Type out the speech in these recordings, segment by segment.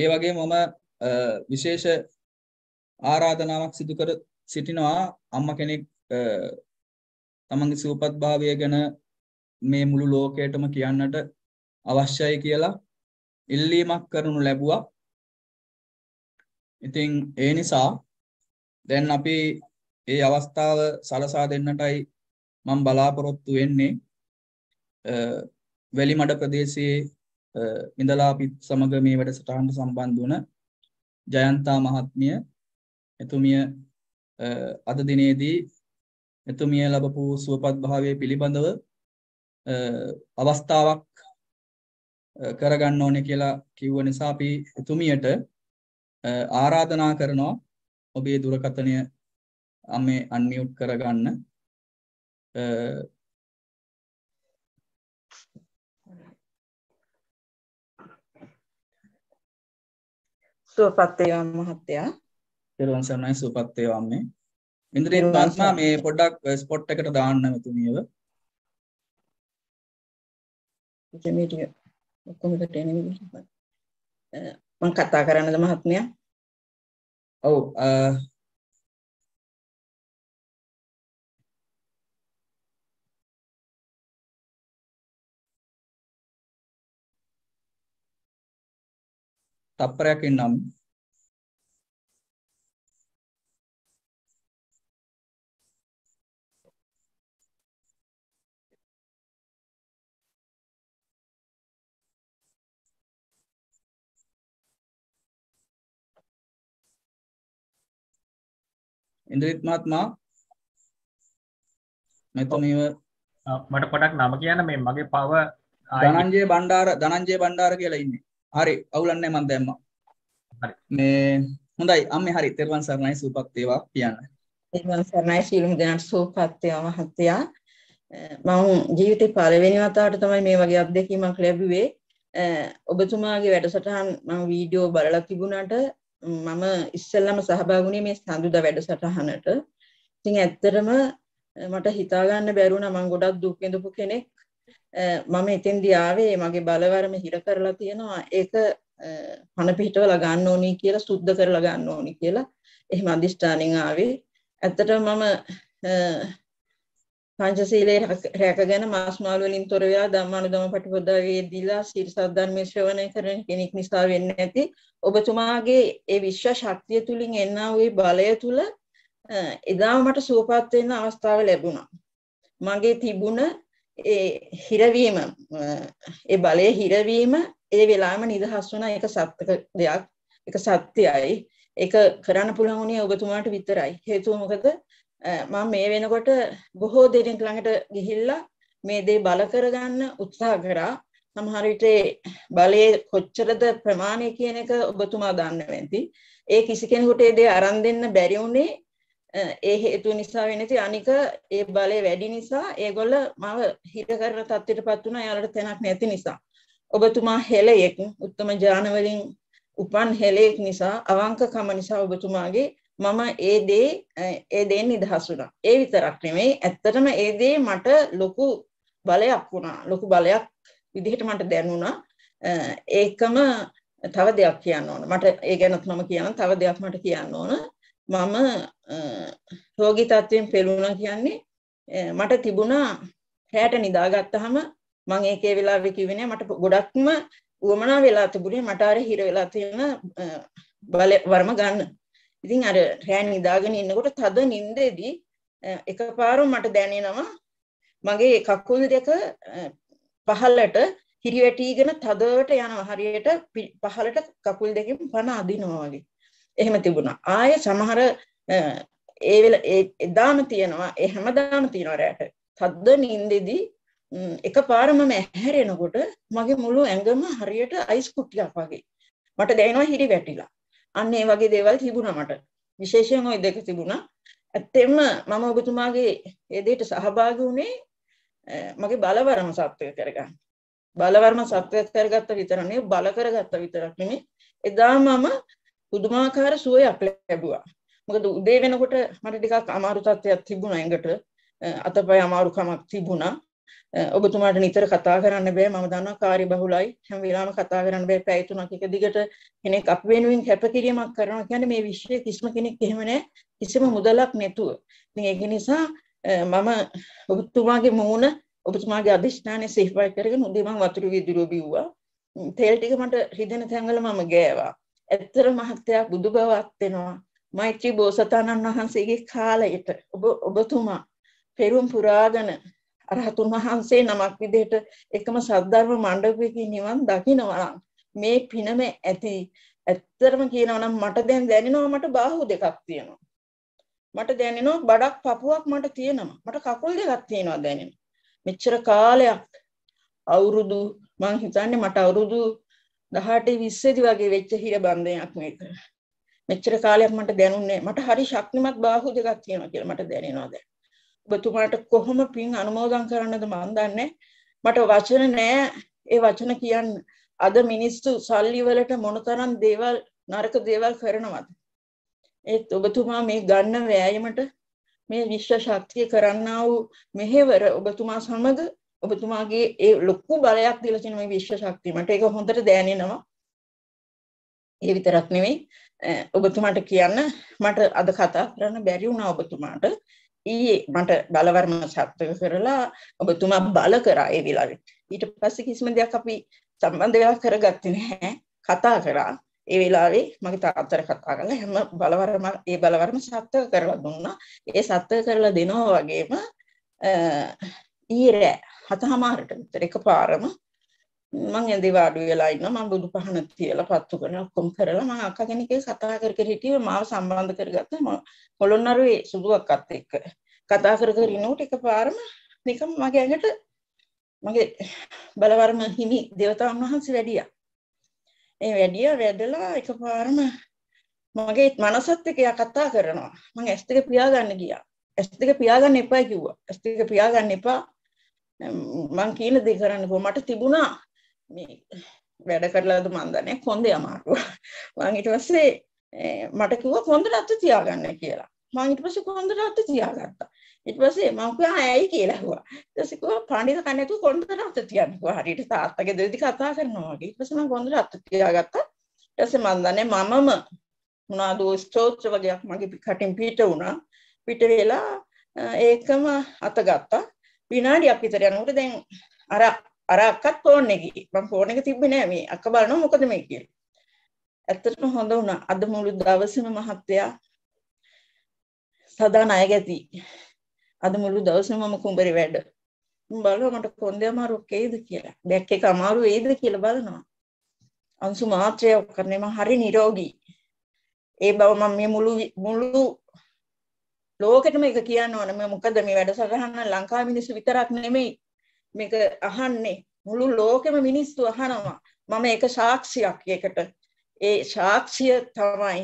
ඒ වගේ මම විශේෂ ආරාධනාවක් සිදු කර සිටිනවා අම්මා කෙනෙක් තමන්ගේ සුවපත් භාවය ගැන මේ මුළු ලෝකයටම කියන්නට අවශ්‍යයි කියලා ඉල්ලීමක් කරනු ලැබුවා. ඉතින් ඒ නිසා දැන් අපි ඒ අවස්ථාව සලසා දෙන්නටයි මම බලාපොරොත්තු වෙන්නේ. වැලිමඩ ප්‍රදේශයේ ඉඳලාපිත් සමග මේ වැඩසටහන්ට සම්බන්ධ වන ජයන්තා මහත්මිය එතුමිය අද දිනේදී එතුමිය ලබපු සුවපත් භාවය පිළිබඳව අවස්ථාවක් කරගන්න ඕනෙ කියලා කිව්ව නිසා අපි එතුමියට ආරාධනා කරනවා ඔබේ දුරකථනය අම්මේ අන්මියුට් කරගන්න සුවපත් වේවා මහත්තයා. පෙරවන් සරණයි සුවපත් වේවා අම්මේ. ඉන්ද්‍රිය මහත්මයා මේ පොඩ්ඩක් ස්පොට් එකට දාන්න මෙතුමියව. මේ ටික ඔක්කොම එකට එන විදිහට. මම කතා කරන්නද මහත්මයා? ඔව් තප්පරයක් එන්නම් ඉන්ද්‍රිත් මහත්මයා මෙතන මට පොඩක් නම කියන්න මේ මගේ පව ධනංජය බණ්ඩාර ධනංජය බණ්ඩාර කියලා ඉන්නේ හරි අවුලක් නැහැ මම දැම්මා. හරි. මේ හොඳයි අම්මේ හරි තෙරුවන් සරණයි සූපත් වේවා කියන්න. තෙරුවන් සරණයි ශීලමු දෙනාට සූපත් වේවා මහත්තයා. මම ජීවිතේ පළවෙනි වතාවට තමයි මේ වගේ අත්දැකීමක් ලැබුවේ. ඔබතුමාගේ වැඩසටහන් මම වීඩියෝ බලලා තිබුණාට මම ඉස්සෙල්ලම සහභාගුණේ මේ සඳුදා වැඩසටහනට. ඉතින් ඇත්තටම මට හිතාගන්න බැරුණා මම ගොඩක් දුක් විඳපු කෙනෙක් මම එතෙන්දී ආවේ මගේ බලවරම හිර කරලා තියෙනවා ඒක පණ පිහිටවලා ගන්න ඕනි කියලා සුද්ධ කරලා ගන්න ඕනි කියලා එහෙම අදිෂ්ඨානෙන් ආවේ ඇත්තටම මම පංචශීලයේ රැකගෙන මාස්මාළු වලින් තොර වෙලා ධම්මානුධම පටිපදාවේ දීලා සීල සද්ධර්මයේ ශ්‍රවණය කරන කෙනෙක් නිසා වෙන්නේ නැති ඔබතුමාගේ ඒ විශ්ව ශක්තිය තුලින් එනා වූ බලය තුල එදාම මට සුවපත් වෙන්න අවස්ථාව ලැබුණා. මගේ තිබුණ ඒ හිරවීම ඒ බලය හිරවීම ඒ වෙලාම නිදහස් වන එක සත්ක දෙයක් එක සත්‍යයයි එක කරන්න පුළහුණේ ඔබතුමාට විතරයි හේතුමකද මං මේ වෙනකොට බොහෝ දෙනෙක් ළඟට ගිහිල්ලා මේ දේ බල කරගන්න උත්සාහ කරා සමහර විට බලයේ කොච්චරද ප්‍රමාණය කියන එක ඔබතුමා දන්න වෙන්ති ඒ කිසි කෙනෙකුට ඒ දේ අරන් දෙන්න බැරි වුණේ ඒ හේතු නිසා වෙනති අනික ඒ බලය වැඩි නිසා ඒගොල්ල මව හිර කරන තත්ත්වයට පත් වුණා යාලට තැනක් නැති නිසා ඔබතුමා හෙළයෙක් උත්තම ජානවලින් උපන් හෙළයෙක් නිසා අවංකකම නිසා ඔබතුමාගේ මම ඒ දේ ඒ දේ නිදහස් වුණා ඒ විතරක් නෙමෙයි ඇත්තටම ඒ දේ මට ලොකු බලයක් වුණා ලොකු බලයක් විදිහට මට දැනුණා ඒකම තව දෙයක් කියන්න ඕන මට ඒ ගැනත් මම කියන්න තව දෙයක් මට කියන්න ඕන මම රෝගී තත්ත්වයෙන් පෙළුණා කියන්නේ මට තිබුණා රැට නිදාගත්තාම මම ඒකේ වෙලාවෙ කිව්වේ නෑ මට ගොඩක්ම උවමනා වෙලා තිබුණේ මට අර හිර වෙලා තියෙන බල වර්ම ගන්න. ඉතින් අර රෑ නිදාගෙන ඉන්නකොට තද නිින්දේදී එකපාරම මට දැනෙනවා මගේ කකුල් දෙක පහළට හිරිවැටීගෙන තදවට යනවා හරියට පහළට කකුල් දෙකෙන් පණ අදිනවා වගේ. එහෙම තිබුණා. ආය සමහර ඒ වෙල එදාම තියෙනවා ඒ හැමදාම තියෙනවා රැට. තද්ද නින්දෙදී එක පාරම ඇහැරෙනකොට මගේ මුළු ඇඟම හරියට අයිස් කුට්ටියක් වගේ. මට දැනෙනවා හිරි වැටිලා. අන්න ඒ වගේ දේවල් තිබුණා මට. විශේෂයෙන් ওই දෙක තිබුණා. ඇත්තෙන්ම මම ඔබතුමාගේ ඒ දෙයට සහභාගී වුණේ මගේ බලවරම සත්වය කරගන්න. බලවරම සත්වය කරගත්ත විතර නෙවෙයි බල කරගත්ත විතරක් නෙමෙයි. එදා මම පුදුමාකාර සුවයක් ලැබුවා මොකද උදේ වෙනකොට මට ටිකක් අමාරු තත්ත්වයක් තිබුණා ඇඟට අතපය අමාරුකමක් තිබුණා ඔබතුමාට නිතර කතා කරන්න බෑ මම දන්නවා කාර්ය බහුලයි හැම වෙලාවම කතා කරන්න බෑ පැය තුනක් එක දිගට කෙනෙක් අප වෙනුවෙන් කැපකිරීමක් කරනවා කියන්නේ මේ විශ්වයේ කිසිම කෙනෙක් එහෙම නැහැ කිසිම මුදලක් නැතුව ඉතින් ඒක නිසා මම ඔබතුමාගේ මූණ ඔබතුමාගේ අධිෂ්ඨානය සිහිපත් කරගෙන උදේ මම වතුර විදුරුව බිව්වා තෙල් ටික මට රිදෙන තැන්වල මම ගෑවා ඇත්තර මහත්තයා බුදු බවත් වෙනවා මෛත්‍රී බෝසතාණන් වහන්සේගේ කාලයට ඔබ ඔබතුමා පෙරුම් පුරාගෙන අරහතුන් වහන්සේ නමක් විදිහට එකම සද්ධර්ම මණ්ඩපයකින් නිවන් දකිනවා මේ පිනම ඇති ඇත්තරම කියනවා නම් මට දැන් දැනෙනවා මට බාහුව දෙකක් තියෙනවා මට දැනෙනවා බඩක් පපුවක් මට තියෙනවා මට කකුල් දෙකක් තියෙනවා දැනෙන මෙච්චර කාලයක් අවුරුදු මං හිතන්නේ මට අවුරුදු දහටේ විස්සේදි වගේ වෙච්ච හිර බන්ධයක් මේක. මෙච්චර කාලයක් මට දැනුන්නේ මට හරි ශක්තිමත් බාහුව දෙකක් තියෙනවා කියලා මට දැනෙනවා දැන්. ඔබතුමාට කොහොම පින් අනුමෝදන් කරන්නද මන් දන්නේ. මට වචන නෑ ඒ වචන කියන්න. අද මිනිස්සු සල්ලි වලට මොනතරම් දේවල් නරක දේවල් කරනවද? ඒත් ඔබතුමා මේ ගන්න වෑයමට මේ විශ්ව ශක්තිය කරන්නා වූ මෙහෙවර ඔබතුමා සමග ඔබතුමාගේ ඒ ලොකු බලයක් දීලා තියෙන මේ විශ්ව ශක්තිය මට ඒක හොඳට දැනෙනවා. ඒ විතරක් නෙවෙයි ඔබතුමාට කියන්න මට අද කතා කරන්න බැරි වුණා ඔබතුමාට. ඊයේ මට බලවර්ම සාර්ථක කරලා ඔබතුමා බල කරා ඒ වෙලාවේ. ඊට පස්සේ කිසිම දෙයක් අපි සම්බන්ධ වෙලා කරගත්තේ නැහැ. කතා කරා. ඒ වෙලාවේ මගේ තාත්තට කතා කරලා හැම බලවර්ම ඒ බලවර්ම සාර්ථක කරලා දුන්නා. ඒ සාර්ථක කරලා දෙනවා වගේම ඊරෑ හතහමාරට විතර එකපාරම මං ඇඳේවාඩු වෙලා ඉන්න මම බුදු පහන තියලා පත්තු කරන ඔක්කොම කරලා මං අක්කා කෙනෙක් කතා කර කර හිටියේ මාව සම්බන්ධ කරගත්ත මොළොන්නරුවේ සුදු අක්කත් එක්ක කතා කර කර ඉනකොට එකපාරම නිකම් මගේ ඇඟට මගේ බලවර්ම හිමි දේවතාවුන් වහන්සේ වැඩියා. ඒ වැඩියා වැඩලා එකපාරම මගේ මනසත් එක්ක යා කතා කරනවා. මම ඇස් දෙක පියාගන්න ගියා. ඇස් දෙක පියාගන්න එපා කිව්වා. ඇස් දෙක පියාගන්න එපා. මං කියන දෙ කරන්න හෝ මට තිබුණා වැඩ කරලාද මන්දනය කොන්ද අමාරුව මංගිට වස්සේ මට කිව කොඳ රත්තු තියාගන්න කියලා මංගිට පස කොඳ රත්තු තියාගත්තා ඉට පසේ මංකයා ඇයි කියලාවා තසික පණඩිත කනැතු කොඳ රත්ත තියන්නවා හරිට තාත්තක දෙදි කතා කරනවාගේ ඉටසම කොඳ රත්තු තියාගත්තා ටස මන්දනේ මමම මොනාද ස්තෝත්‍ර වගේයක් මගේ කටින් පිට වුණා පිට වෙලා ඒකම අතගත්තා විනාඩියක් විතර යනකොට දැන් අර අර අක්කත් ෆෝන් එකේ මම ෆෝන් එක තිබ්බේ නෑ මේ අක්ක බලනවා මොකද මේ කියලා. ඇත්තටම හොඳ වුණා. අද මුළු දවසම මහත්තයා සදා ණය ගැති. අද මුළු දවසම මම කුඹරේ වැඩ. බලව මට කොන්දේ අමාරු කේද කියලා. බෑක් එක අමාරු වේද කියලා බලනවා. අංශු මාත්‍රයක් කරන්නේ මම හරි නිරෝගී. ඒ බව මම මේ මුළු මුළු ලෝකෙටම එක කියන්න ඕන මේ මොකද මේ වැඩසටහන ලංකා මිනිස්සු විතරක් නෙමෙයි මේක අහන්නේ මුළු ලෝකෙම මිනිස්සු අහනවා මම ඒක සාක්ෂියක් ඒකට ඒ සාක්ෂිය තමයි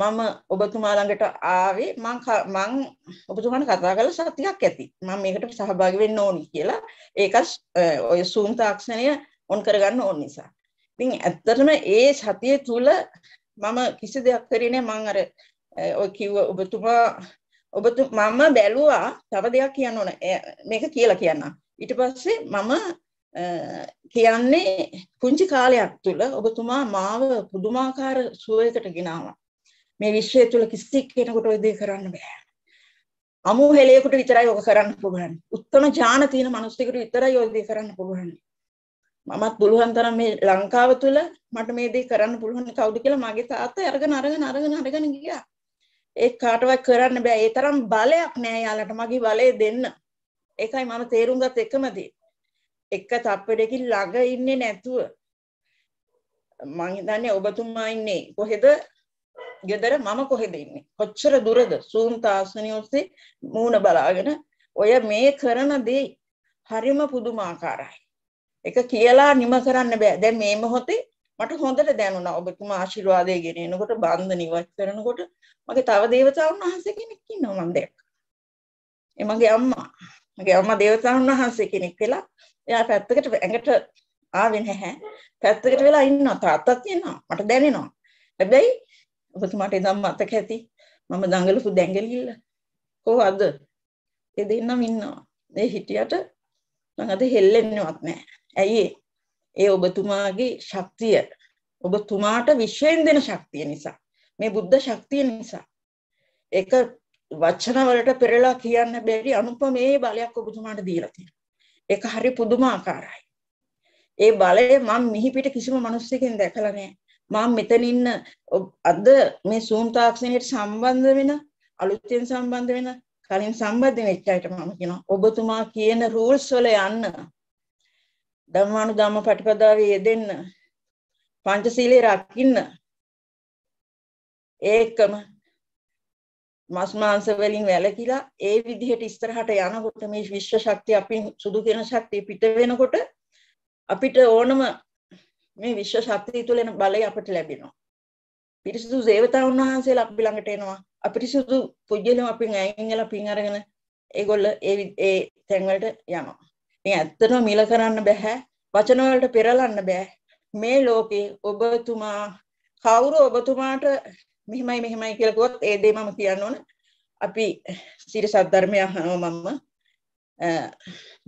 මම ඔබතුමා ළඟට ආවේ මං මං ඔබතුමාට කතා කරලා සතියක් ඇති මම මේකට සහභාගී වෙන්න ඕනි කියලා ඒක ඔය සූම් තාක්ෂණය ඔන් කරගන්න ඕන නිසා ඉතින් ඇත්තටම ඒ සතිය තුල මම කිසි දෙයක් කරේ නෑ මං අර ඔය කිව්ව ඔබතුමා ඔබතු මම බැලුවා තව දෙයක් කියන්න ඕන මේක කියලා කියන්න. ඊට පස්සේ මම කියන්නේ පුංචි කාලයක් තුළ ඔබතුමා මාව පුදුමාකාර සුවයකට ගෙනාවා. මේ විශ්වය තුළ කිසි කෙනෙකුට ඔය දේ කරන්න බෑ. අමු හෙලයකට විතරයි ඔක කරන්න පුළුවන්. උත්තම ඥාන තියෙන මිනිස්සුෙකුට විතරයි ඔය දේ කරන්න පුළුවන්. මමත් පුළුවන් තරම් මේ ලංකාව තුළ මට මේ දේ කරන්න පුළුවන් කවුද කියලා මගේ තාත්තා අරගෙන අරගෙන අරගෙන අරගෙන ගියා. ඒ කාටවත් කරන්න බෑ ඒ තරම් බලයක් නෑ යාලට මගේ බලය දෙන්න ඒකයි මම තේරුම් ගත් එකම දේ එක තප්පඩකින් ළඟ ඉන්නේ නැතුව මං හිතන්නේ ඔබතුමා ඉන්නේ කොහෙද ගෙදර මම කොහෙද ඉන්නේ කොච්චර දුරද සූම් තාසනිය ඔස්සේ මූණ බලාගෙන ඔය මේ කරන දේ හරිම පුදුමාකාරයි ඒක කියලා නිම කරන්න බෑ දැන් මේ මොහොතේ මට හොඳට දැනුණා ඔබතුමා ආශිර්වාදය ගෙන එනකොට බන්ධන ඉවත් කරනකොට මගේ තව දේවතාවුන් වහන්සේ කෙනෙක් ඉන්නවා මම දැක්ක. ඒ මගේ අම්මා. මගේ අම්මා දේවතාවුන් වහන්සේ කෙනෙක් වෙලා එයා පැත්තකට ඇඟට ආවේ නැහැ. පැත්තකට වෙලා ඉන්නවා. තාත්තා තියෙනවා. මට දැනෙනවා. හැබැයි ඔබතුමාට ඉඳන් මතක ඇති. මම දඟලපු දැඟලිල්ල. කොහොමද? ඒ දෙන්නම ඉන්නවා. ඒ හිටියට මම අද හෙල්ලෙන්නේවත් නැහැ. ඇයි ඒ? ඒ ඔබතුමාගේ ශක්තිය ඔබතුමාට විශ්යෙන් දෙන ශක්තිය නිසා මේ බුද්ධ ශක්තිය නිසා ඒක වචන වලට පෙරලා කියන්න බැරි අනුපමේ බලයක් ඔබතුමාට දීලා තියෙනවා ඒක හරි පුදුමාකාරයි ඒ බලය මම මිහි පිට කිසිම මිනිස්සෙකින් දැකලා නැහැ මම මෙතන ඉන්න අද මේ සූම් තාක්ෂණයට සම්බන්ධ වෙන අලුතෙන් සම්බන්ධ වෙන කලින් සම්බන්ධ වෙච්ච අයට මම කියනවා ඔබතුමා කියන රූල්ස් වල යන්න ධම්මානු ධම්ම පටිපදාවේ යෙදෙන්න පංචශීලයේ රකින්න ඒකම මස් මාංශ වලින් වැළකීලා ඒ විදිහට ඉස්සරහට යනකොට මේ විශ්ව ශක්තිය අපි සුදු කියන ශක්තිය පිට වෙනකොට අපිට ඕනම මේ විශ්ව ශක්තිය තුළ එන බලය අපට ලැබෙනවා පිරිසුදු දේවතාවුන් වහන්සේලා අපි ළඟට එනවා අපිරිසුදු පුජ්‍යලම අපින් ඇයින් යලා පින් අරගෙන ඒගොල්ල ඒ ඒ තැන් වලට යනවා මේ ඇත්තටම මිල කරන්න බෑ වචන වලට පෙරලන්න බෑ මේ ලෝකේ ඔබතුමා කවුරු ඔබතුමාට මෙහෙමයි මෙහෙමයි කියලා කිව්වොත් ඒ දේ මම කියන්න ඕන අපි සිරි සද්ධර්මය අහනවා මම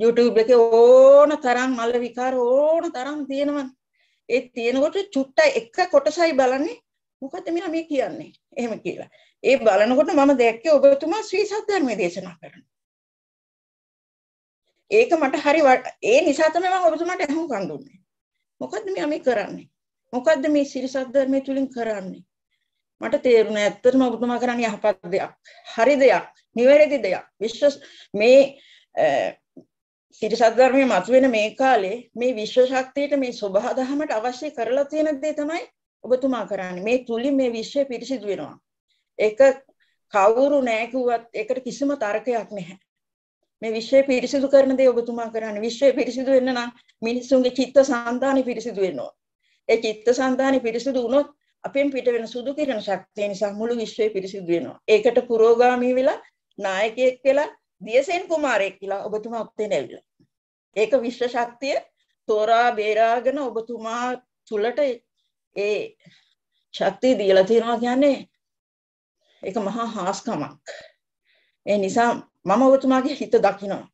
YouTube එකේ ඕන තරම් මල විකාර ඕන තරම් තියෙනවා ඒ තියෙනකොට චුට්ටයි එක කොටසයි බලන්නේ මොකද්ද මෙන්න මේ කියන්නේ එහෙම කියලා ඒ බලනකොට මම දැක්කේ ඔබතුමා ශ්‍රී සද්ධර්මයේ දේශනා කරනවා ඒක මට හරි ඒ නිසා තමයි මම ඔබතුමාට අහුම්කම් දුන්නේ. මොකද්ද මෙයා මේ කරන්නේ? මොකද්ද මේ සිරිසත් ධර්මයේ තුලින් කරන්නේ? මට තේරුණා ඇත්තටම ඔබතුමා කරන්නේ යහපත් දෙයක්. හරි දෙයක්. නිවැරදි දෙයක්. විශ්ව මේ සිරිසත් ධර්මයේ මතුවෙන මේ කාලේ මේ විශ්ව ශක්තියට මේ සබහා දහමට අවශ්‍ය කරලා තියෙන දේ තමයි ඔබතුමා කරන්නේ. මේ තුලින් මේ විශ්වය පිරිසිදු වෙනවා. ඒක කවුරු නැහැ කිව්වත් ඒකට කිසිම තර්කයක් නැහැ. මේ විශ්වය පිරිසිදු කරන දේ ඔබතුමා කරන්නේ විශ්වය පිරිසිදු වෙන්න නම් මිනිසුන්ගේ චිත්ත සංධානය පිරිසිදු වෙන්න ඕන. ඒ චිත්ත සංධානය පිරිසිදු වුණොත් අපෙන් පිට වෙන සුදු කිරණ ශක්තිය නිසා මුළු විශ්වය පිරිසිදු වෙනවා. ඒකට පුරෝගාමී වෙලා නායකයෙක් වෙලා දියසෙන් කුමාරයෙක් කියලා ඔබතුමා ඔත්තේ නැවිලා. ඒක විශ්ව ශක්තිය තෝරා බේරාගෙන ඔබතුමා තුලට ඒ ශක්තිය දීලා තියෙනවා කියන්නේ ඒක මහා හාස්කමක්. ඒ නිසා මම ඔබතුමාගේ හිත දකිනවා.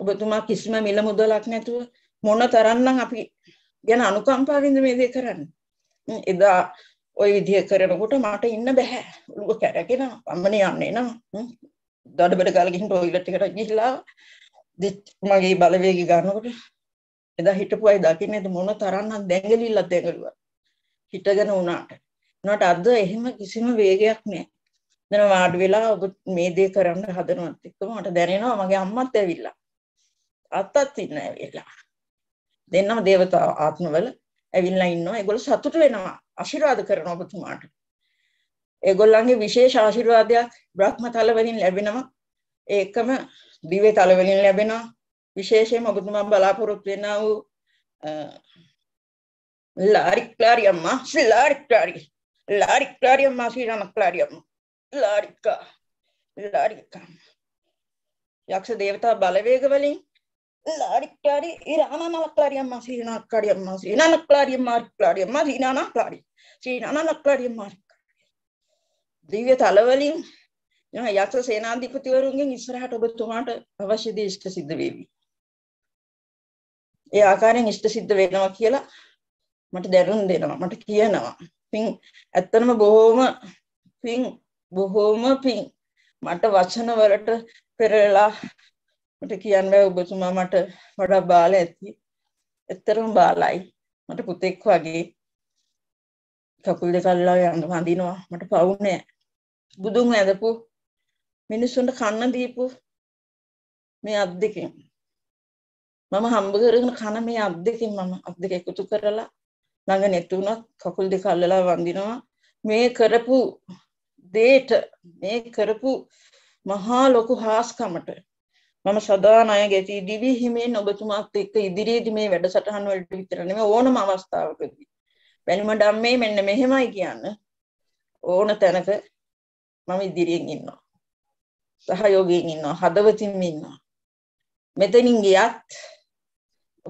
ඔබතුමා කිසිම මිල මුදලක් නැතුව මොන තරම්නම් අපි ගැන අනුකම්පාවෙන්ද මේ දේ කරන්නේ. එදා ওই විදිය කරනකොට මට ඉන්න බෑ. ඔළුව කැරකෙනවා. වම්මනේ යන්නේ නම්. දඩබඩ ගාලා ගිහින් ටොයිලට් එකට ගිහිල්ලා මගේ බලවේගය ගන්නකොට එදා හිටපු අය දකින්නේද මොන තරම්නම් දැඟලිල්ලක් දැඟලුවා. හිටගෙන උනාට. උනාට අද එහෙම කිසිම වේගයක් නැහැ. දැන් වාඩි වෙලා ඔබ මේ දේ කරන්න හදනවත් එක්කම මට දැනෙනවා මගේ අම්මත් ඇවිල්ලා තාත්තත් ඉන්න ඇවිල්ලා දෙන්නම దేవතා ආත්මවල ඇවිල්ලා ඉන්නවා ඒගොල්ලෝ සතුට වෙනවා ආශිර්වාද කරනවා ඔබතුමාට ඒගොල්ලන්ගේ විශේෂ ආශිර්වාදයක් බ්‍රහ්මතල වලින් ලැබෙනවා ඒකම දිව්‍ය තල වලින් ලැබෙනවා විශේෂයෙන්ම ඔබතුමා බලාපොරොත්තු වෙනා වූ ලාරික්ලාරියම්මා ශ්‍රී ලාරික්ලාරි ලාරික්ලාරියම්මා ශ්‍රී රාමක්ලාරියම්මා ලාරිකා ලාරිකා යක්ෂ දේවතා බලවේග වලින් ලාරිකාරි ඉරානනලක්ලාරියම්මා සීනාක්කාරියම්මා සීනානක්ලාරියම්මා ලාරිකාරියම්මා සීනානක්ලාරි සීනානක්ලාරියම්මා දිව්‍ය තල වලින් යන යක්ෂ සේනාධිපතිවරුන්ගෙන් ඉස්සරහට ඔබතුමාට අවශ්‍ය දේ ඉෂ්ට සිද්ධ වේවි. ඒ ආකාරයෙන් ඉෂ්ට සිද්ධ වෙනවා කියලා මට දැනුම් දෙනවා මට කියනවා. ඉතින් ඇත්තනම බොහොම ඉතින් බොහෝම පින් මට වචනවලට පෙරලා මට කියන්න ඔබතුමා මට වඩා බාල ඇති එතරම් බාලයි මට පුතෙක් වගේ කකුල් දෙකල්ලා යන්න හඳිනවා මට පවු නෑ බුදුන් ඇදපු මිනිස්සුන්ට කන්න දීපු මේ අත් දෙකෙන් මම හම්බ කරගෙන කන මේ අත් දෙකෙන් මම අත් දෙක එකතු කරලා ළඟ නැති වුණත් කකුල් දෙක අල්ලලා වඳිනවා මේ කරපු දේට මේ කරපු මහා ලොකු හාස්කමට මම සදා අය ගැති දිවී හිමෙන් ඔබතුමාත් එක්ක ඉදිරියේදි මේ වැඩසටහන් වලට විතර නෙමෙයි ඕනම අවස්ථාවකදී වැලිම ඩම්මේ මෙන්න මෙහෙමයි කියන්න ඕන තැනක මම ඉදිරියෙන් ඉන්නවා සහයෝගයෙන් ඉන්නවා හදවතින් ඉන්නවා මෙතනින් ගියත්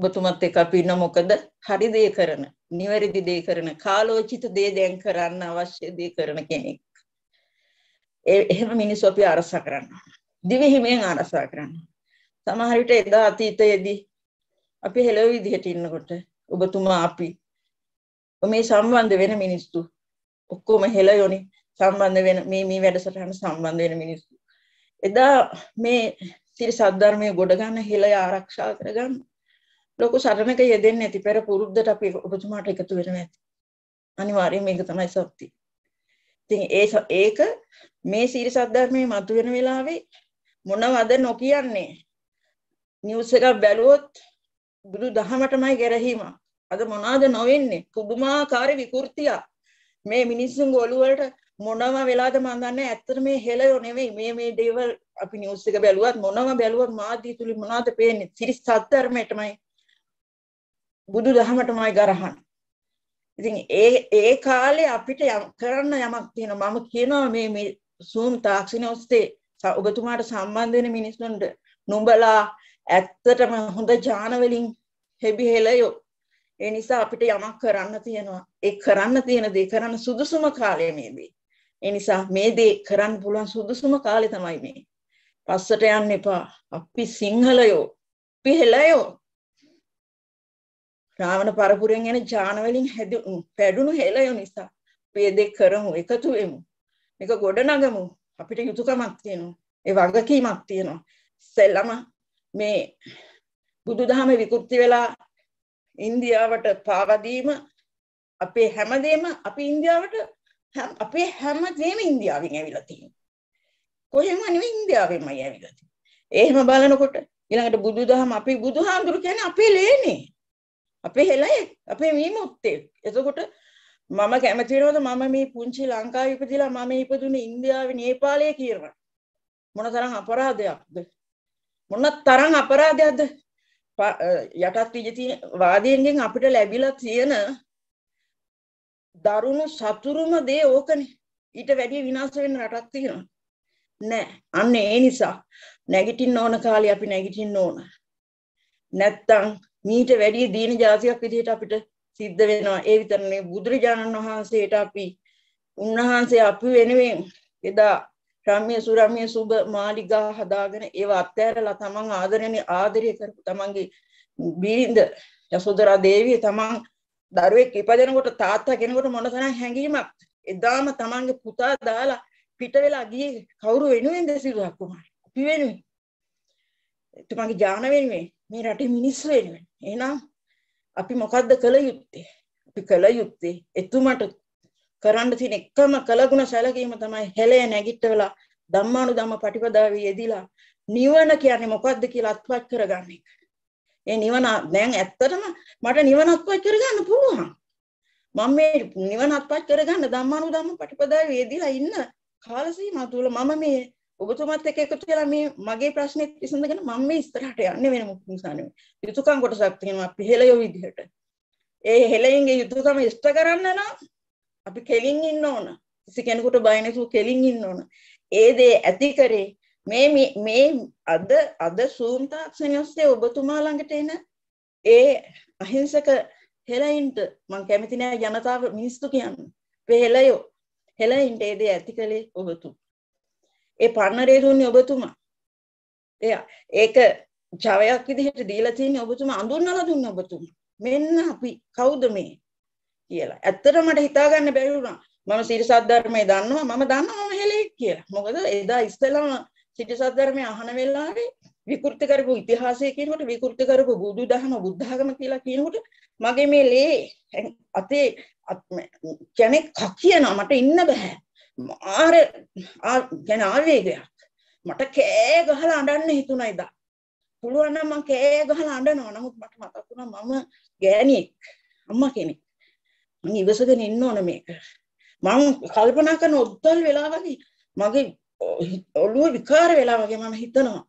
ඔබතුමත් එක්ක අපි ඉන්න මොකද හරි දේ කරන නිවැරදි දේ කරන කාලෝචිත දේ දැන් කරන්න අවශ්‍ය දේ කරන කෙනෙක් එහෙම මිනිස්සු අපි ආරසා කරනවා. දිවිහිමෙන් ආරසා කරනවා. සමහර විට එදා අතීතයේදී අපි හෙළව විදිහට ඉන්නකොට ඔබතුමා අපි මේ සම්බන්ධ වෙන මිනිස්සු ඔක්කොම හෙළයොනි සම්බන්ධ වෙන මේ මේ වැඩසටහන සම්බන්ධ වෙන මිනිස්සු. එදා මේ සිරි සද්ධර්මය ගොඩ ගන්න හෙළය ආරක්ෂා කරගන්න ලොකු සටනක යෙදෙන්නේ නැති පෙර පුරුද්දට අපි ඔබතුමාට එකතු වෙනවා ඇති. අනිවාර්යයෙන් මේක තමයි සත්‍යය. ඉතින් ඒ ඒක මේ සීල සද්ධර්මයේ මතුවෙන වෙලාවේ මොනවද නොකියන්නේ නිවුස් එකක් බැලුවොත් බුදු දහමටමයි ගැරහීම. අද මොනවාද නොවෙන්නේ? කුදුමාකාර විකෘතියක්. මේ මිනිස්සුන්ගේ ඔළුව වලට මොනම වෙලාද මන් දන්නේ ඇත්තට මේ හෙලයෝ නෙවෙයි මේ මේ දේවල් අපි නිවුස් එක බැලුවත් මොනම බැලුවත් මාධ්‍ය තුලින් මොනවද පේන්නේ? සිරිසත් ධර්මයටමයි බුදු දහමටමයි ගරහන්නේ. ඉතින් ඒ ඒ කාලේ අපිට කරන්න යමක් තියෙනවා මම කියනවා මේ මේ සූම් තාක්ෂණය ඔස්සේ ඔබතුමාට සම්බන්ධ වෙන මිනිස්සුන්ට නුඹලා ඇත්තටම හොඳ ඥාන වලින් හෙබිහෙලයෝ ඒ නිසා අපිට යමක් කරන්න තියෙනවා ඒ කරන්න තියෙන දේ කරන්න සුදුසුම කාලය මේ දේ ඒ නිසා මේ දේ කරන්න පුළුවන් සුදුසුම කාලය තමයි මේ පස්සට යන්න එපා අපි සිංහලයෝ පිහෙලයෝ රාවණ පරපුරෙන් එන ඥානවලින් හැදි පැඩුණු හෙළයෝ නිසා මේ දෙක කරමු එකතු වෙමු මේක ගොඩනගමු අපිට යුතුයකමක් තියෙනවා ඒ වගකීමක් තියෙනවා ඉස්සෙල්ලම මේ බුදුදහම විකෘති වෙලා ඉන්දියාවට පාවදීම අපේ හැමදේම අපි ඉන්දියාවට අපේ හැමදේම ඉන්දියාවෙන් ඇවිල්ලා තියෙනවා කොහෙම නෙවෙයි ඉන්දියාවෙන්මයි ඇවිල්ලා තියෙන්නේ එහෙම බලනකොට ඊළඟට බුදුදහම අපි බුදුහාඳුරු කියන්නේ අපේ ලේනේ අපේ හෙළයේ අපේ විමුක්තේ එතකොට මම කැමති වෙනවද මම මේ පුංචි ලංකාවේ ඉපදිලා මම ඉපදුනේ ඉන්දියාවේ නේපාලයේ කියලා මොන තරම් අපරාධයක්ද මොන තරම් අපරාධයක්ද යටත් විජිතී වාදීන්ගෙන් අපිට ලැබිලා තියෙන දරුණු සතුරුම දේ ඕකනේ ඊට වැඩිය විනාශ වෙන්න රටක් තියෙනවා නෑ අන්න ඒ නිසා නැගිටින්න ඕන කාලේ අපි නැගිටින්න ඕන නැත්තම් මීට වැඩිය දීන ජාතියක් විදිහට අපිට සිද්ධ වෙනවා. ඒ විතරනේ බුදුරජාණන් වහන්සේට අපි උන්වහන්සේ අපි වෙනුවෙන් එදා රාම්‍ය සුරාම්‍ය සුබ මාලිගා හදාගෙන ඒව අත්හැරලා තමන් ආදරණීය ආදරය කරපු තමන්ගේ බිරිඳ යසෝදරා දේවිය තමන් දරුවෙක් ඉපදෙනකොට තාත්තා කෙනෙකුට මොනතරම් හැඟීමක් එදාම තමන්ගේ පුතා දාලා පිට වෙලා ගියේ කවුරු වෙනුවෙන්ද සිරුවක් කුමාරි අපි වෙනුවෙන් එතුමාගේ ඥාන වෙනුවෙන් මේ රටේ මිනිස්සු වෙනුවෙන් එහෙනම් අපි මොකද්ද කළ යුත්තේ අපි කළ යුත්තේ එතුමට කරන්න තියෙන එකම කළගුණ සැලකීම තමයි හැලේ නැගිටවලා ධම්මානුධම්ම පටිපදාවේ යෙදিলা නිවන කියන්නේ මොකද්ද කියලා අත්පත් කරගන්න එක. ඒ නිවන දැන් ඇත්තටම මට නිවන අත්පත් කරගන්න පුළුවන්. මම මේ නිවන අත්පත් කරගන්න ධම්මානුධම්ම පටිපදාවේ යෙදিলা ඉන්න කාලසීමාව තුළ මම මේ ඔබතුමත් එක්ක එකතු වෙලා මේ මගේ ප්‍රශ්නෙත් විසඳගෙන මම මේ ඉස්සරහට යන්නේ වෙන මොකක් නිසා නෙමෙයි යුතුයකම් කොටසක් තියෙනවා අපි හෙළයෝ විදිහට ඒ හෙළයින්ගේ යුතුයකම ඉෂ්ට කරන්න නම් අපි කෙලින් ඉන්න ඕන කිසි කෙනෙකුට බය නැතුව කෙලින් ඉන්න ඕන ඒ දේ ඇති කරේ මේ මේ අද අද සූම් තාක්ෂණය ඔස්සේ ඔබතුමා ළඟට එන ඒ අහිංසක හෙළයින්ට මං කැමති නෑ ජනතාව මිනිස්සු කියන්න පෙහෙලයෝ හෙළයින්ට ඒ දේ ඇති කළේ ඔබතුමා ඒ පරණරේ දුන්නේ ඔබතුමා. එයා ඒක ජවයක් විදිහට දීලා තියෙන්නේ ඔබතුමා අඳුන්වලා දුන්නේ ඔබතුමා. මෙන්න අපි කවුද මේ කියලා. ඇත්තටම මට හිතාගන්න බැරි වුණා. මම සිරිසත් ධර්මයේ දන්නවා මම දන්නවා මම හෙලෙක් කියලා. මොකද එදා ඉස්සෙල්ලාම සිරිසත් ධර්මයේ අහන වෙලාවේ විකෘති කරපු ඉතිහාසය කියනකොට විකෘති කරපු බුදු දහම බුද්ධාගම කියලා කියනකොට මගේ මේ ලේ අතේ කෙනෙක් කක් කියනවා මට ඉන්න බෑ. මාර ගැන ආවේගයක් මට කෑ ගහලා අඬන්න හිතුණා ඉදා පුළුවන් නම් මං කෑ ගහලා අඬනවා නමුත් මට මතක් වුණා මම ගෑණියෙක් අම්මා කෙනෙක් මං ඉවසගෙන ඉන්න ඕන මේක මං කල්පනා කරන ඔද්දල් වෙලා වගේ මගේ ඔළුව විකාර වෙලා වගේ මම හිතනවා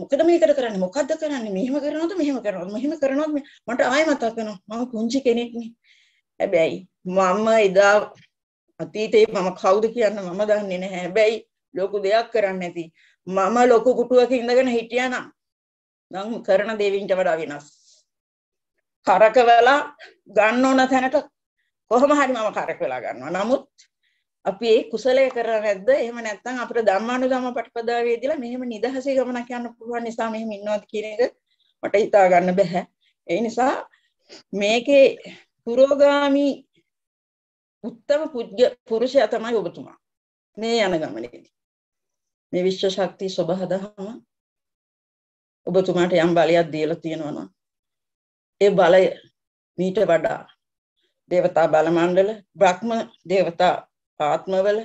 මොකද මේකට කරන්නේ මොකද්ද කරන්නේ මෙහෙම කරනවද මෙහෙම කරනවද මෙහෙම කරනවද මට ආයෙ මතක් වෙනවා මම කුංචි කෙනෙක් නේ හැබැයි මම එදා අතීතේ මම කවුද කියන්න මම දන්නේ නැහැ. හැබැයි ලොකු දෙයක් කරන්න ඇති. මම ලොකු කුටුවක ඉඳගෙන හිටියානම් නම් කරන දෙවින්ට වඩා වෙනස්. කරකවලා ගන්න ඕන තැනට කොහොම හරි මම කරකවලා ගන්නවා. නමුත් අපි ඒ කුසලය කරලා නැද්ද? එහෙම නැත්නම් අපිට ධම්මානුගම පටපදාවේදීලා මෙහෙම නිදහසේ ගමනක් යන්න පුළුවන් නිසා මෙහෙම ඉන්නවද කියන එක මට හිතා ගන්න බෑ. ඒ නිසා මේකේ පුරෝගාමී උත්තම පුද්ග පුරුෂයා තමයි ඔබතුමා මේ යන ගමනේදී මේ විශ්ව ශක්තිය සොබ හදහම ඔබතුමාට යම් බලයක් දීලා තියෙනවා නම් ඒ බලය මීට වඩා දේවතා බල මණ්ඩල බ්‍රහ්ම දේවතා ආත්මවල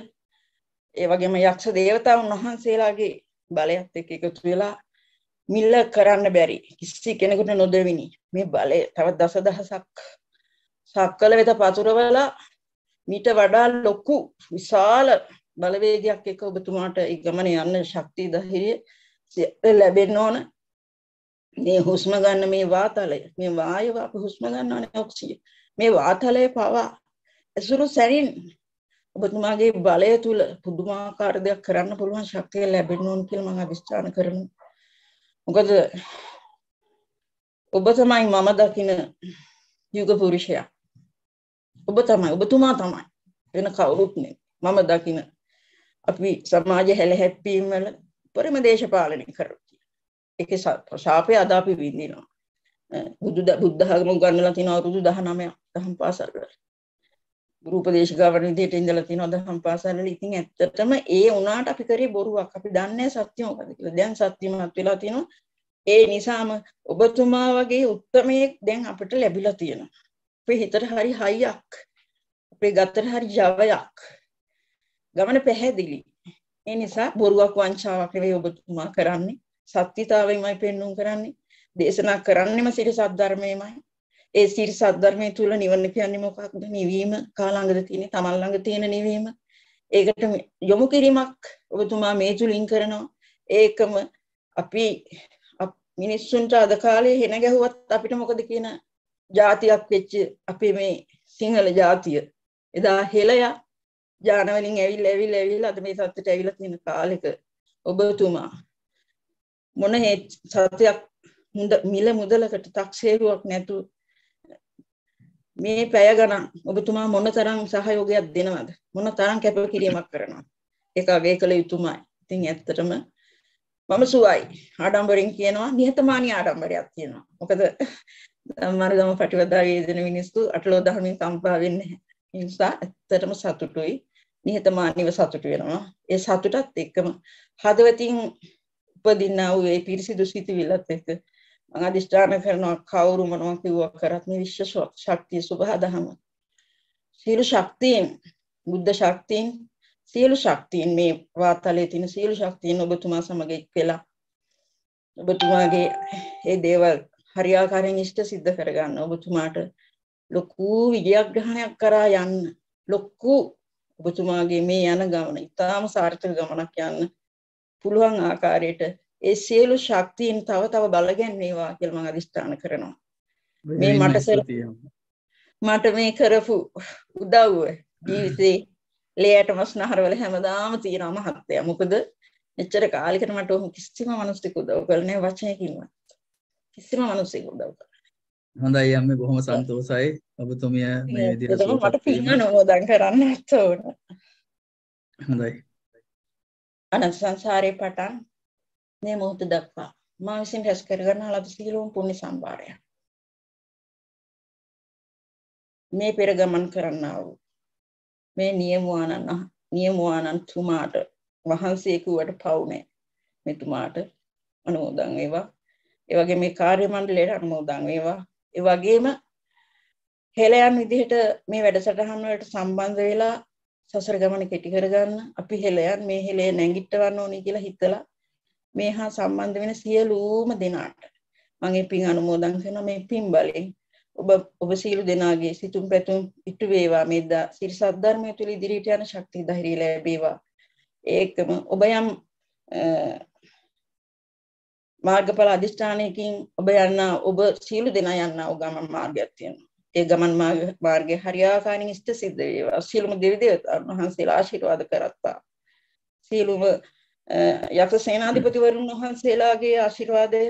ඒ වගේම යක්ෂ දේවතාවුන් වහන්සේලාගේ බලයත් එක්ක එකතු වෙලා මිල්ල කරන්න බැරි කිසි කෙනෙකුට නොදෙවිනි මේ බලය තවත් දසදහසක් සක්කල වෙත පතුරවලා මීට වඩා ලොකු විශාල බලවේගයක් එක ඔබතුමාට ඒ ගමන යන්න ශක්තිය ධෛර්යය ලැබෙන්න ඕන මේ හුස්ම ගන්න මේ වාතලය මේ වායුව අපි හුස්ම ගන්නවනේ ඔක්සිජන් මේ වාතලය පවා ඇසුරු සැරින් ඔබතුමාගේ බලය තුල පුදුමාකාර දෙයක් කරන්න පුළුවන් ශක්තිය ලැබෙන්න ඕන කියලා මම අදිස්ත්‍රාණ කරනවා මොකද ඔබ තමයි මම දකින යුග පුරුෂයා ඔබ තමයි ඔබතුමා තමයි වෙන කවුරුත් නෙමෙයි මම දකින අපි සමාජ හැලහැප්පීම් වල පරිම දේශපාලනය කරනවා ඒක ශාපේ අද අපි විඳිනවා බුදු බුද්ධ ධර්ම උගන්වලා තිනවා අවුරුදු 19 දහම් පාසල් වල ගුරු උපදේශ ගාවන විදිහට ඉඳලා තිනවා දහම් පාසල් වල ඉතින් ඇත්තටම ඒ උනාට අපි කරේ බොරුවක් අපි දන්නේ සත්‍ය මොකද කියලා දැන් සත්‍යමත් වෙලා තිනවා ඒ නිසාම ඔබතුමා වගේ උත්මයෙක් දැන් අපිට ලැබිලා තියෙනවා අපේ හිතට හරි හයියක් අපේ ගතට හරි ජවයක් ගමන පැහැදිලි ඒ නිසා බොරුවක් වංචාවක් නෙවෙයි ඔබතුමා කරන්නේ සත්‍යතාවෙමයි පෙන්눔 කරන්නේ දේශනා කරන්නෙම සිරි සද්ධර්මයමයි ඒ සිරි සද්ධර්මයේ තුල නිවන කියන්නේ මොකක්ද නිවීම කාලඟද තියෙන තමන් ළඟ තියෙන නිවීම ඒකට යොමු කිරීමක් ඔබතුමා මේ තුලින් කරනවා ඒකම අපි මිනිස්සුන්ට අද කාලේ හෙන ගැහුවත් අපිට මොකද කියන ජාතියක් වෙච්ච අපේ මේ සිංහල ජාතිය එදා හෙළයා ජානවලින් ඇවිල් ඇවිල් ඇවිල් අද මේ සත්‍යට ඇවිල තියෙන කාලෙක ඔබතුමා මොන හේ සත්‍යයක් මුද මිල මුදලකට තක්සේරුවක් නැතු මේ පැය ගණන් ඔබතුමා මොන තරම් සහයෝගයක් දෙනවද මොන තරම් කැපකිරීමක් කරනවා ඒක අගය කළ යුතුමයි ඉතින් ඇත්තටම මම සුවයි ආඩම්බරෙන් කියනවා නිහතමානී ආඩම්බරයක් තියෙනවා මොකද ධම්මාරගම පටිවදාගේ යෙදෙන මිනිස්සු අටලෝ දහමින් කම්පා වෙන්නේ නැහැ. ඒ නිසා ඇත්තටම සතුටුයි. නිහතමානීව සතුටු වෙනවා. ඒ සතුටත් එක්කම හදවතින් උපදිනා වූ ඒ පිරිසිදු සිතුවිල්ලත් එක්ක මම අදිෂ්ඨාන කරනවා කවුරු මොනවා කිව්වා කරත් මේ විශ්ව ශක්තිය සුභා දහම. සියලු ශක්තියින් බුද්ධ ශක්තියින් සියලු ශක්තියින් මේ වාතලයේ තියෙන සියලු ශක්තියින් ඔබතුමා සමග එක් වෙලා ඔබතුමාගේ ඒ දේවල් හරියාකාරයෙන් ඉෂ්ට සිද්ධ කරගන්න ඔබතුමාට ලොකු විජයග්‍රහණයක් කරා යන්න ලොක්කු ඔබතුමාගේ මේ යන ගමන ඉතාම සාර්ථක ගමනක් යන්න පුළුවන් ආකාරයට ඒ සියලු ශක්තියින් තව තව බලගැන්වේවා කියලා මම අදිස්ථාන කරනවා මේ මට මට මේ කරපු උදව්ව ජීවිතේ ලේයට මස් නහරවල හැමදාම තියෙනවා මහත්තයා මොකද එච්චර කාලෙකට මට ඔහු කිසිම මිනිස්සුක උදව් කරන්නේ වචනයකින්වත් කිසිම මිනිසෙක් උදව් කරන්නේ හොඳයි අම්මේ බොහොම සන්තෝෂයි ඔබතුමිය මේ විදිහට මට පින් අනුමෝදන් කරන්න ඇත්ත උන හොඳයි අනන්ත සංසාරේ පටන් මේ මොහොත දක්වා මා විසින් රැස් කරගන්නා ලබ සියලුම පුණ්‍ය සම්භාරය මේ පෙර ගමන් කරන්නා වූ මේ නියමුආනන් නියමුආනන් තුමාට වහන්සේ කුවට පවුනේ මෙතුමාට අනුමෝදන් වේවා ඒ වගේ මේ කාර්ය මණ්ඩලයට අනුමෝදන් වේවා. ඒ වගේම හෙලයන් විදිහට මේ වැඩසටහන් වලට සම්බන්ධ වෙලා සසර ගමන කෙටි කරගන්න අපි හෙලයන් මේ හෙලේ නැගිටවන්න ඕනේ කියලා හිතලා මේ හා සම්බන්ධ වෙන සියලුම දෙනාට මගේ පින් අනුමෝදන් කරනවා මේ පින් බලෙන් ඔබ ඔබ සීලු දෙනාගේ සිතුම් පැතුම් ඉටු වේවා මේ සිරිසත් ධර්මය තුළ ඉදිරියට යන ශක්තිය ධෛර්යය ලැබේවා ඒකම ඔබ යම් මාර්ගඵල අධිෂ්ඨානයකින් ඔබ යන්න ඔබ සියලු දෙනා යන්න ඔ ගමන් මාර්ගයක් තියෙනවා. ඒ ගමන් මාර්ගයේ හරියාකාරයෙන් ඉෂ්ට සිද්ධ වේවා. සියලුම දෙවි දේවතාවුන් වහන්සේලා ආශිර්වාද කරත්තා. සියලුම යක්ෂ සේනාධිපතිවරුන් වහන්සේලාගේ ආශිර්වාදය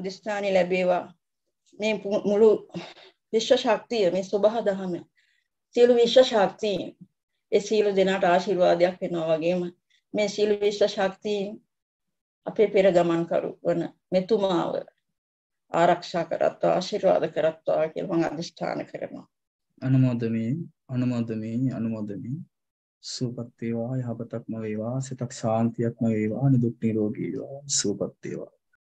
අධිෂ්ඨානෙ ලැබේවා. මේ මුළු විශ්ව ශක්තිය මේ සබහ දහම සියලු විශ්ව ශක්තිය ඒ සියලු දෙනාට ආශිර්වාදයක් වෙනවා වගේම මේ සියලු විශ්ව ශක්තියින් අපේ පෙර ගමන්කරු වන මෙතුමාව ආරක්ෂා කරත්වා ආශිර්වාද කරත්වා කියල මං අධිෂ්ඨාන කරනවා. අනුමෝදමී අනුමෝදමී අනුමෝදමී සූපත්තේවා යහපතක්ම වේවා සිතක් ශාන්තියක්ම වේවා නිදුක් නිරෝගීවා සූපත්තේවා